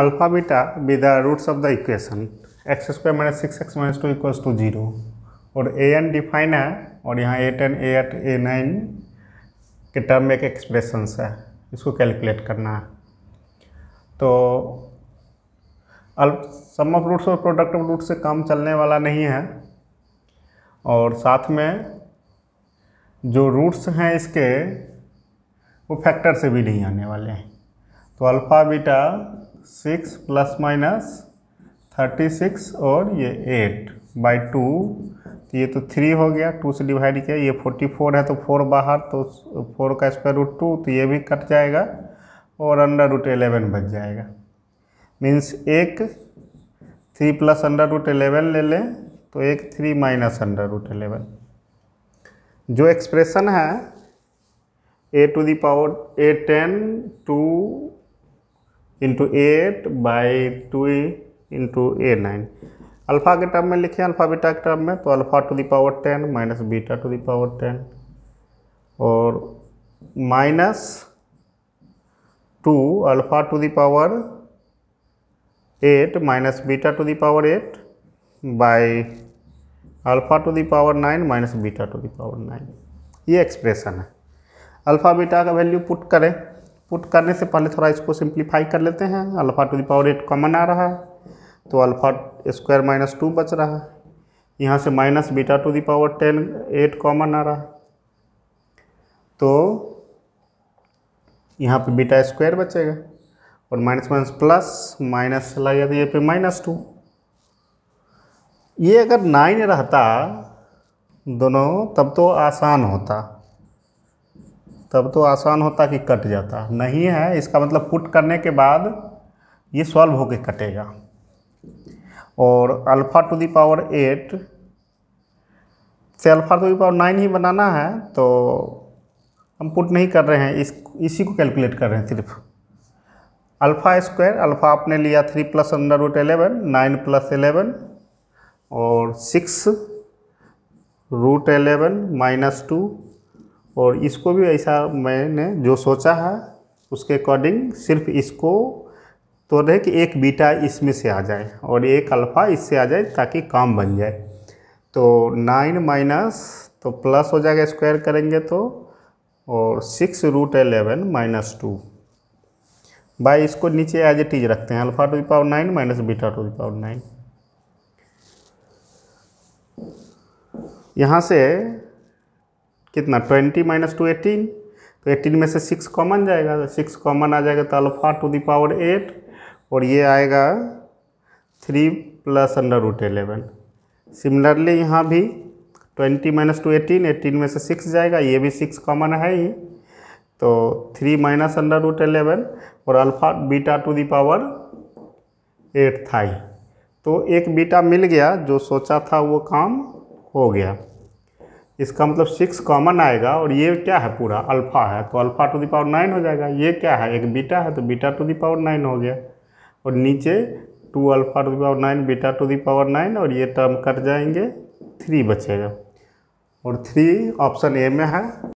alpha beta be the roots of the equation x square minus six x minus two equals to zero और a n define है और यहाँ a ten a eight a nine के term में एक expressions है इसको calculate करना है तो सम ऑफ रूट्स और प्रोडक्ट ऑफ रूट से काम चलने वाला नहीं है और साथ में जो रूट्स हैं इसके वो फैक्टर से भी नहीं आने वाले हैं तो alpha beta six plus minus thirty six और ये एट बाई टू तो ये तो थ्री हो गया टू से डिवाइड किया ये फोर्टी फोर है तो फोर बाहर तो फोर का स्क्वायर रूट टू तो ये भी कट जाएगा और अंडर रूट एलेवन बच जाएगा मीन्स एक three plus under root eleven ले लें तो एक three minus under root eleven जो एक्सप्रेशन है a to the power a ten two into eight by two into a nine alpha के टर्म में लिखें अल्फ़ा बीटा के टर्म में तो alpha to the power ten minus beta to the power ten और minus two alpha to the power eight minus beta to the power eight by alpha to the power nine minus beta to the power nine ये expression है alpha beta का value put करें put करने से पहले थोड़ा इसको सिंप्लीफाई कर लेते हैं alpha to the power eight common आ रहा है तो अल्फ़ा स्क्वायर माइनस टू बच रहा है यहाँ से minus beta to the power ten eight common आ रहा है तो यहाँ पे बीटा स्क्वायर बचेगा और माइनस माइनस प्लस माइनस लगा दिए पे माइनस टू ये अगर नाइन रहता दोनों तब तो आसान होता तब तो आसान होता कि कट जाता नहीं है इसका मतलब पुट करने के बाद ये सॉल्व होके कटेगा और alpha to the power eight से alpha to the power nine ही बनाना है तो हम पुट नहीं कर रहे हैं इस इसी को कैलकुलेट कर रहे हैं सिर्फ अल्फ़ा स्क्वायर अल्फ़ा आपने लिया three plus under root eleven nine plus eleven और six root eleven minus two और इसको भी ऐसा मैंने जो सोचा है उसके अकॉर्डिंग सिर्फ इसको तो रहे कि एक बीटा इसमें से आ जाए और एक अल्फ़ा इससे आ जाए ताकि काम बन जाए तो नाइन माइनस तो प्लस हो जाएगा स्क्वायर करेंगे तो और six root eleven minus two by इसको नीचे एज इट इज रखते हैं alpha to power nine minus beta to power nine यहाँ से कितना ट्वेंटी माइनस टू एटीन तो एटीन में से सिक्स कॉमन जाएगा तो सिक्स कॉमन आ जाएगा तो अल्फा टू दावर एट और ये आएगा three plus under root eleven similarly यहाँ भी twenty minus two eighteen eighteen में से सिक्स जाएगा ये भी सिक्स कॉमन है ही तो three minus under root eleven और alpha beta to the power eight था ही तो एक बीटा मिल गया जो सोचा था वो काम हो गया इसका मतलब सिक्स कॉमन आएगा और ये क्या है पूरा अल्फ़ा है तो alpha to the power nine हो जाएगा ये क्या है एक बीटा है तो beta to the power nine हो गया और नीचे two alpha to the power nine beta to the power nine और ये टर्म कट जाएंगे थ्री बचेगा और थ्री ऑप्शन ए में है